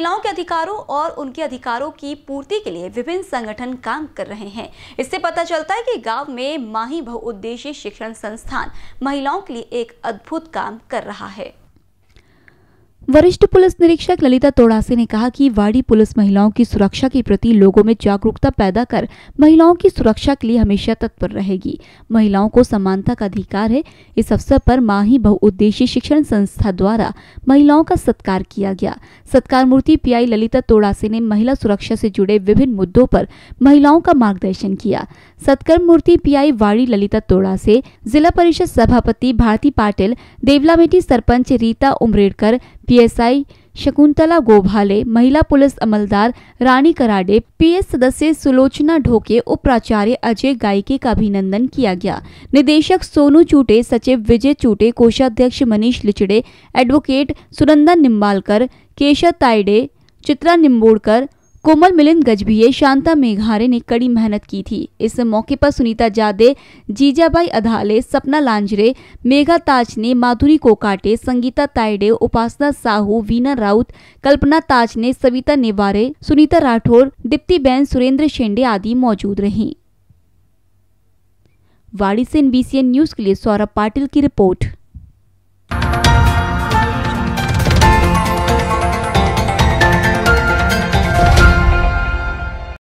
महिलाओं के अधिकारों और उनके अधिकारों की पूर्ति के लिए विभिन्न संगठन काम कर रहे हैं इससे पता चलता है कि गांव में माही बहुउद्देशीय शिक्षण संस्थान महिलाओं के लिए एक अद्भुत काम कर रहा है वरिष्ठ पुलिस निरीक्षक ललिता तोड़ासे ने कहा कि वाड़ी पुलिस महिलाओं की सुरक्षा के प्रति लोगों में जागरूकता पैदा कर महिलाओं की सुरक्षा के लिए हमेशा तत्पर रहेगी महिलाओं को समानता का अधिकार है इस अवसर पर माही बहुउद्देशीय शिक्षण संस्था द्वारा महिलाओं का सत्कार किया गया सत्कार मूर्ति पीआई ललिता तोड़ासे ने महिला सुरक्षा से जुड़े विभिन्न मुद्दों पर महिलाओं का मार्गदर्शन किया सत्कर्म मूर्ति पीआई वाड़ी ललिता तोड़ासे जिला परिषद सभापति भारती पाटिल देवलाभेटी सरपंच रीता उमरेडकर पी पीएसआई शकुंतला गोभाले महिला पुलिस अमलदार रानी कराडे पीएस सदस्य सुलोचना ढोके उप प्राचार्य अजय गायके का अभिनंदन किया गया निदेशक सोनू चूटे सचिव विजय चूटे कोषाध्यक्ष मनीष लिचड़े एडवोकेट सुनंदन निम्बालकर केशव ताइडे चित्रा निम्बोड़कर कोमल मिलिंद गजबीय शांता मेघारे ने कड़ी मेहनत की थी इस मौके पर सुनीता जादे जीजाबाई अधाले सपना लांजरे मेघा ताज ने माधुरी कोकाटे संगीता ताइडे उपासना साहू वीना राउत कल्पना ताज ने सविता नेवारे सुनीता राठौर दीप्ति बैन सुरेंद्र शेंडे आदि मौजूद रहीं वाड़ी से एनबीसीएन न्यूज के लिए सौरभ पाटिल की रिपोर्ट